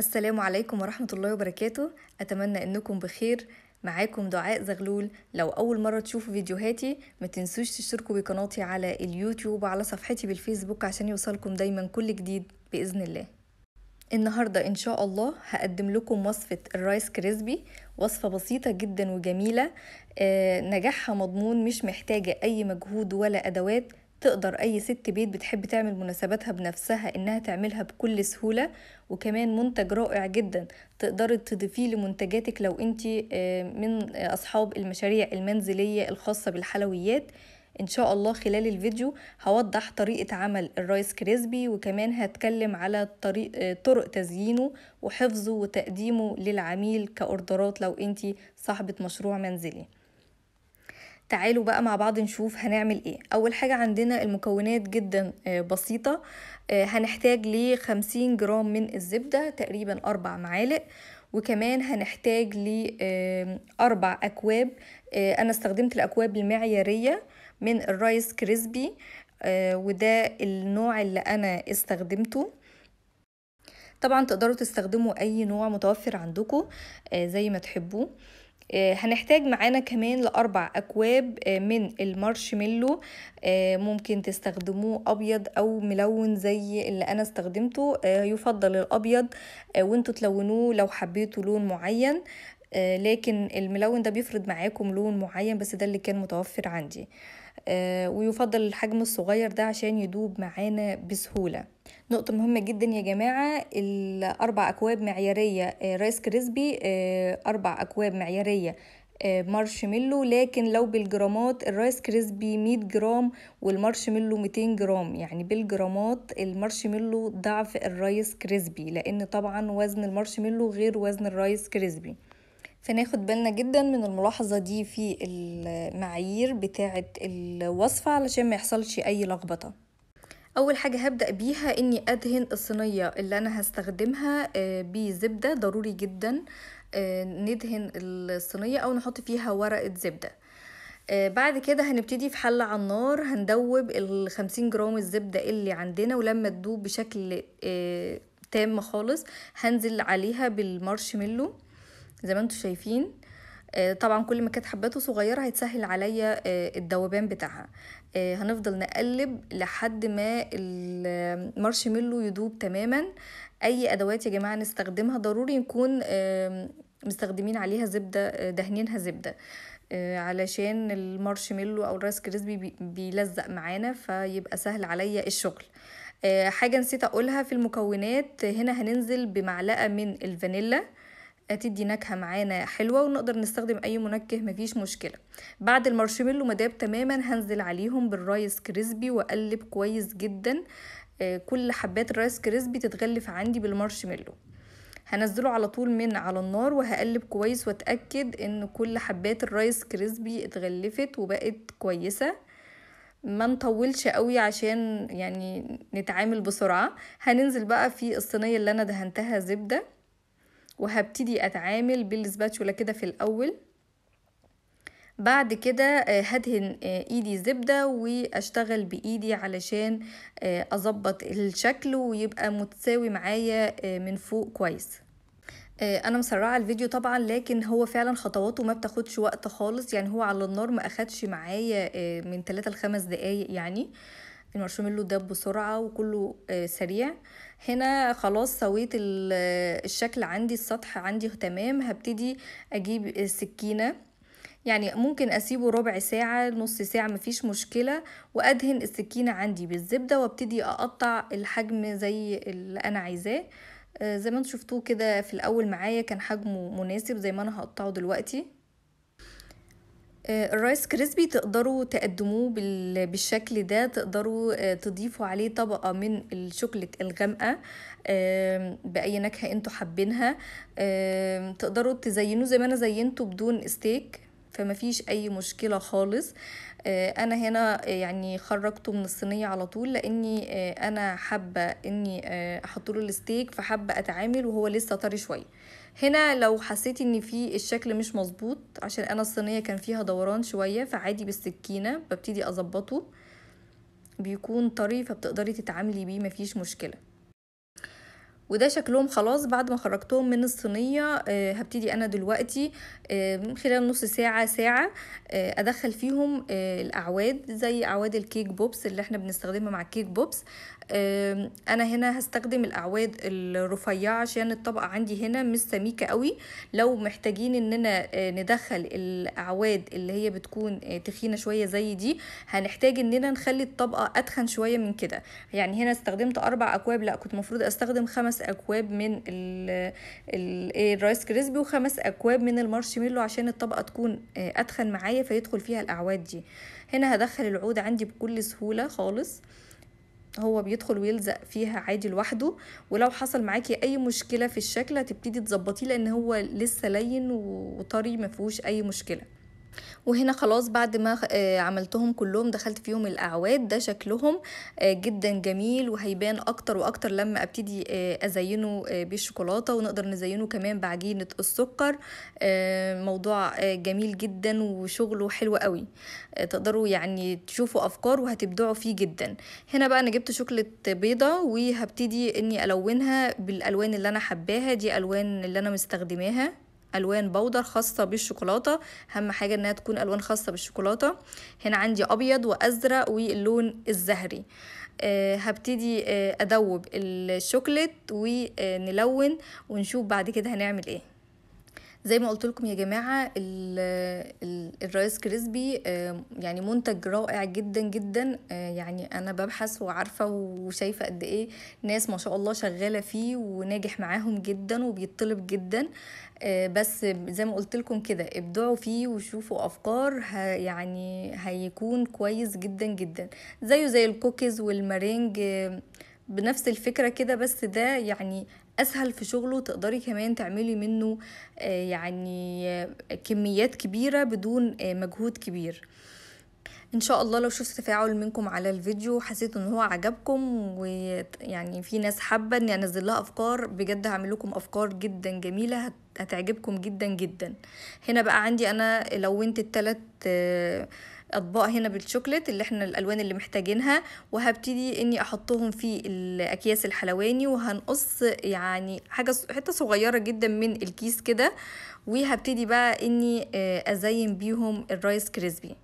السلام عليكم ورحمة الله وبركاته أتمنى أنكم بخير معاكم دعاء زغلول لو أول مرة تشوفوا فيديوهاتي ما تنسوش تشتركوا بقناتي على اليوتيوب وعلى صفحتي بالفيسبوك عشان يوصلكم دايما كل جديد بإذن الله النهاردة إن شاء الله هقدم لكم وصفة الرايس كريسبي وصفة بسيطة جدا وجميلة آه، نجاحها مضمون مش محتاجة أي مجهود ولا أدوات تقدر أي ست بيت بتحب تعمل مناسباتها بنفسها إنها تعملها بكل سهولة وكمان منتج رائع جدا تقدري تضيفيه لمنتجاتك لو أنت آه، من أصحاب المشاريع المنزلية الخاصة بالحلويات ان شاء الله خلال الفيديو هوضح طريقة عمل الرايس كريسبي وكمان هتكلم على طريق آه، طرق تزيينه وحفظه وتقديمه للعميل كأوردرات لو انتي صاحبة مشروع منزلي تعالوا بقى مع بعض نشوف هنعمل ايه اول حاجة عندنا المكونات جدا آه، بسيطة آه، هنحتاج ل 50 جرام من الزبدة تقريبا اربع معالق وكمان هنحتاج ل اربع اكواب آه، انا استخدمت الاكواب المعيارية من الرايس كريسبي وده النوع اللي انا استخدمته طبعا تقدروا تستخدموا اي نوع متوفر عندكم زي ما تحبوا آه، هنحتاج معانا كمان لأربع أكواب آه، من المارشميلو آه، ممكن تستخدموه أبيض أو ملون زي اللي أنا استخدمته يفضل الأبيض وانتوا تلونوه لو حبيتوا لون معين لكن الملون ده بيفرض معاكم لون معين بس ده اللي كان متوفر عندي آه، ويفضل الحجم الصغير ده عشان يدوب معانا بسهولة نقطة مهمة جدا يا جماعة الأربع أكواب معيارية آه، رايس كريسبي آه، أربع أكواب معيارية مارشميلو لكن لو بالجرامات الرايس كريسبي 100 جرام والمارشميلو 200 جرام يعني بالجرامات المارشميلو ضعف الرايس كريسبي لان طبعا وزن المارشميلو غير وزن الرايس كريسبي فناخد بالنا جدا من الملاحظة دي في المعايير بتاعة الوصفة علشان ما يحصلش أي لخبطة أول حاجة هبدأ بيها إني أدهن الصينية اللي أنا هستخدمها آه، بزبدة ضروري جدا آه، ندهن الصينية أو نحط فيها ورقة زبدة آه، بعد كده هنبتدي في حل على النار هندوب الخمسين جرام الزبدة اللي عندنا ولما تدوب بشكل تام خالص هنزل عليها بالمارشميلو زي ما انتم شايفين آه، طبعا كل ما كانت حباته صغيره هيتسهل عليا آه، الدوبان بتاعها آه، هنفضل نقلب لحد ما المارشميلو يدوب تماما اي ادوات يا جماعه نستخدمها ضروري نكون مستخدمين عليها زبده دهنينها زبده علشان المارشميلو او الرايس كريسبي بيلزق معانا فيبقى سهل عليا الشغل حاجه نسيت اقولها في المكونات هنا هننزل بمعلقه من الفانيلا هتدي نكهه معانا حلوه ونقدر نستخدم اي منكه مفيش مشكله بعد المارشميلو ما داب تماما هنزل عليهم بالرايس كريسبي واقلب كويس جدا آه، كل حبات الرايس كريسبي تتغلف عندي بالمارشميلو هنزله على طول من على النار وهقلب كويس واتاكد ان كل حبات الرايس كريسبي اتغلفت وبقت كويسه ما نطولش قوي عشان يعني نتعامل بسرعه هننزل بقى في الصينيه اللي انا دهنتها زبده وهبتدي اتعامل بالسباتشولا كده في الاول بعد كده آه، هدهن آه، ايدي زبدة واشتغل بايدي علشان آه، اظبط الشكل ويبقى متساوي معايا من فوق كويس انا مسرعه الفيديو طبعا لكن هو فعلا خطواته ما بتاخدش وقت خالص يعني هو على النار ما اخدش معايا من 3 ل 5 دقايق يعني المارشميلو داب بسرعة وكله آه، سريع هنا خلاص سويت آه، الشكل عندي السطح عندي تمام هبتدي اجيب سكينة يعني ممكن اسيبه ربع ساعة نص ساعة مفيش مشكلة وادهن السكينة عندي بالزبدة وابتدي اقطع الحجم زي اللي انا عايزاه آه، زي ما انتم شفتوه كده في الاول معايا كان حجمه مناسب زي ما انا هقطعه دلوقتي آه، الرايس كريسبي تقدروا تقدموه بالشكل ده تقدروا آه، تضيفوا عليه طبقة من الشوكليت الغامقة بأي نكهة انتوا حابينها تقدروا تزينوه زي ما انا زينته بدون ستيك فما فيش اي مشكله خالص آه، انا هنا يعني خرجته من الصينيه على طول لاني انا حابه اني احط له الستيك فحابه اتعامل وهو لسه طري شويه هنا لو حسيتي ان في الشكل مش مظبوط عشان انا الصينيه كان فيها دوران شويه فعادي بالسكينه ببتدي اظبطه بيكون طري فبتقدري تتعاملي بيه مفيش مشكله وده شكلهم خلاص بعد ما خرجتهم من الصينية آه، هبتدي أنا دلوقتي آه، من خلال نص ساعة ساعة آه، أدخل فيهم الأعواد زي أعواد الكيك بوبس اللي احنا بنستخدمها مع الكيك بوبس أنا هنا هستخدم الأعواد الرفيعة عشان الطبقة عندي هنا مش سميكة قوي لو محتاجين إننا ندخل الأعواد اللي هي بتكون تخينة شوية زي دي هنحتاج إننا نخلي الطبقة أتخن شوية من كده يعني هنا استخدمت أربع أكواب لا كنت مفروض أستخدم خمس خمس اكواب من إيه، الرايس كريسبي وخمس اكواب من المارشميلو عشان الطبقه تكون آه، اتخن معايا فيدخل فيها الاعواد دي هنا هدخل العود عندي بكل سهوله خالص هو بيدخل ويلزق فيها عادي لوحده ولو حصل معاكي اي مشكله في الشكل هتبتدي تظبطيه لان هو لسه لين وطري ما فيهوش اي مشكله وهنا خلاص بعد ما آه، عملتهم كلهم دخلت فيهم الاعواد ده شكلهم آه، جدا جميل وهيبان اكتر واكتر لما ابتدي آه، ازينه بالشوكولاته ونقدر نزينه كمان بعجينه السكر موضوع جميل جدا وشغله حلو قوي تقدروا يعني تشوفوا افكار وهتبدعوا فيه جدا هنا بقى انا جبت شوكولاته بيضه وهبتدي اني الونها بالالوان اللي انا حباها دي الوان اللي انا مستخدماها الوان بودر خاصه بالشوكولاته اهم حاجه انها تكون الوان خاصه بالشوكولاته هنا عندي ابيض وازرق واللون الزهري أه هبتدي ادوب آه، الشوكليت ونلون ونشوف بعد كده هنعمل ايه زي ما قلت لكم يا جماعه الرايس كريسبي يعني منتج رائع جدا جدا آه، يعني انا ببحث وعارفه وشايفه قد ايه ناس ما شاء الله شغاله فيه وناجح معاهم جدا وبيطلب جدا آه، بس زي ما قلت لكم كده ابدعوا فيه وشوفوا افكار يعني هيكون كويس جدا جدا زيه زي الكوكيز والمارينج بنفس الفكرة كده بس ده يعني أسهل في شغله تقدري كمان تعملي منه آه، يعني كميات كبيرة بدون آه، مجهود كبير ان شاء الله لو شفت تفاعل منكم على الفيديو حسيت ان هو عجبكم ويعني في ناس حابه اني انزل لها افكار بجد هعمل لكم افكار جدا جميله هتعجبكم جدا جدا هنا بقى عندي انا لونت الثلاث آه، اطباق هنا بالشوكليت اللي احنا الالوان اللي محتاجينها وهبتدي اني احطهم في الاكياس الحلواني وهنقص يعني حاجه حته صغيره جدا من الكيس كده وهبتدي بقى اني آه، ازين بيهم الرايس كريسبي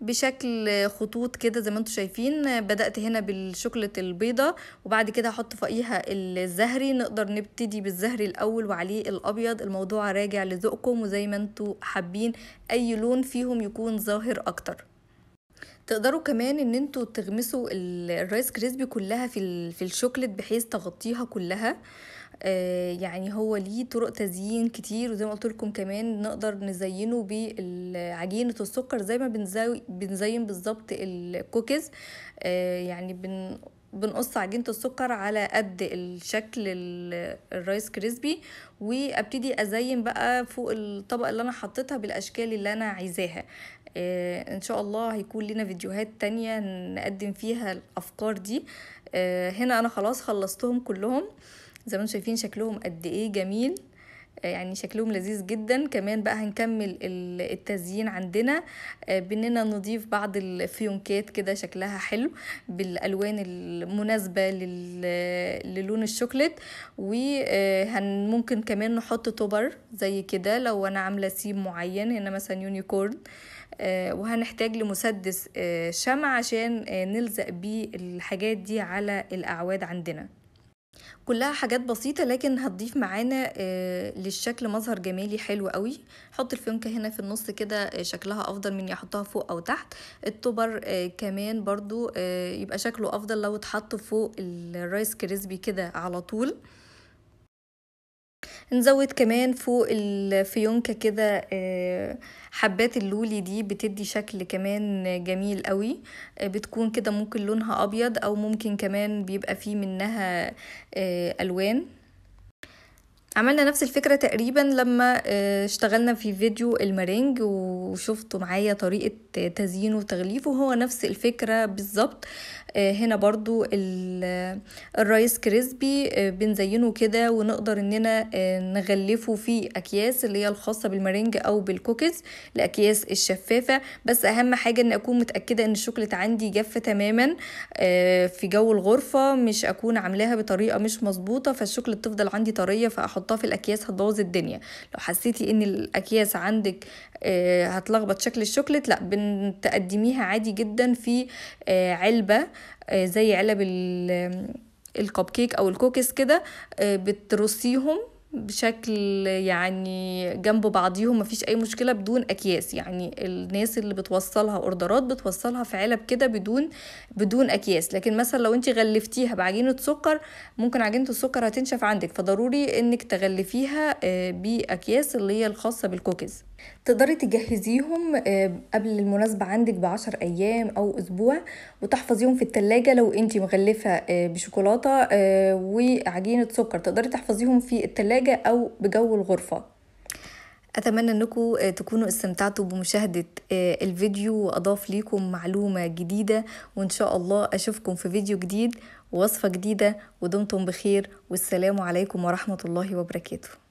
بشكل خطوط كده زي ما انتم شايفين بدأت هنا بالشوكولاتة البيضة وبعد كده هحط فوقيها الزهري نقدر نبتدي بالزهري الأول وعليه الأبيض الموضوع راجع لذوقكم وزي ما انتم حابين أي لون فيهم يكون ظاهر أكتر تقدروا كمان ان انتوا تغمسوا الرايس كريسبي كلها في في بحيث تغطيها كلها آه آه، يعني هو ليه طرق تزيين كتير وزي ما قلت لكم كمان نقدر نزينه بعجينه السكر زي ما بنزين بالظبط الكوكيز آه، يعني بن بنقص عجينة السكر على قد الشكل الرايس كريسبي وابتدي ازين بقى فوق الطبقة اللي انا حطيتها بالاشكال اللي انا عايزاها آه، ان شاء الله هيكون لنا فيديوهات تانية نقدم فيها الافكار دي هنا انا خلاص خلصتهم كلهم زي ما انتم شايفين شكلهم قد ايه جميل آه، يعني شكلهم لذيذ جدا كمان بقى هنكمل التزيين عندنا آه، باننا نضيف بعض الفيونكات كده شكلها حلو بالالوان المناسبه للون الشوكليت وممكن آه، كمان نحط توبر زي كده لو انا عامله سيم معين هنا مثلا يونيكورن وهنحتاج لمسدس شمع عشان نلزق بيه الحاجات دي على الاعواد عندنا كلها حاجات بسيطة لكن هتضيف معانا آه، للشكل مظهر جمالي حلو قوي حط الفيونكة هنا في النص كده آه، شكلها أفضل من يحطها فوق أو تحت التوبر آه، كمان برضو يبقى شكله أفضل لو اتحط فوق الرايس كريسبي كده على طول نزود كمان فوق الفيونكة كده آه، حبات اللولي دي بتدي شكل كمان جميل قوي آه، بتكون كده ممكن لونها ابيض او ممكن كمان بيبقى فيه منها آه، الوان عملنا نفس الفكرة تقريبا لما آه، اشتغلنا في فيديو المارينج وشفتوا معايا طريقة تزيينه وتغليفه هو نفس الفكرة بالظبط آه، هنا برضو آه، الرايس كريسبي بنزينه كده ونقدر اننا نغلفه في اكياس اللي هي الخاصة بالمارينج او بالكوكيز الاكياس الشفافة بس اهم حاجة ان اكون متأكدة ان الشوكولاتة عندي جافة تماما في جو الغرفة مش اكون عاملاها بطريقة مش مظبوطة فالشوكولاتة تفضل عندي طرية فاحط هتحطها في الاكياس هتبوظ الدنيا لو حسيتي ان الاكياس عندك آه، هتلخبط شكل الشوكليت لا بتقدميها عادي جدا في آه، علبه آه، زي علب الكب كيك او الكوكيز كده بترصيهم بشكل يعني جنب بعضيهم مفيش اي مشكله بدون اكياس يعني الناس اللي بتوصلها اوردرات بتوصلها في علب كده بدون بدون اكياس لكن مثلا لو انت غلفتيها بعجينه سكر ممكن عجينه السكر هتنشف عندك فضروري انك تغلفيها آه، باكياس اللي هي الخاصه بالكوكيز تقدري تجهزيهم آه، قبل المناسبة عندك بعشر أيام أو أسبوع وتحفظيهم في التلاجة لو انتي مغلفة آه، بشوكولاتة آه، وعجينة سكر تقدري تحفظيهم في التلاجة أو بجو الغرفة أتمنى أنكم تكونوا استمتعتوا بمشاهدة الفيديو وأضاف ليكم معلومة جديدة وإن شاء الله أشوفكم في فيديو جديد ووصفة جديدة ودمتم بخير والسلام عليكم ورحمة الله وبركاته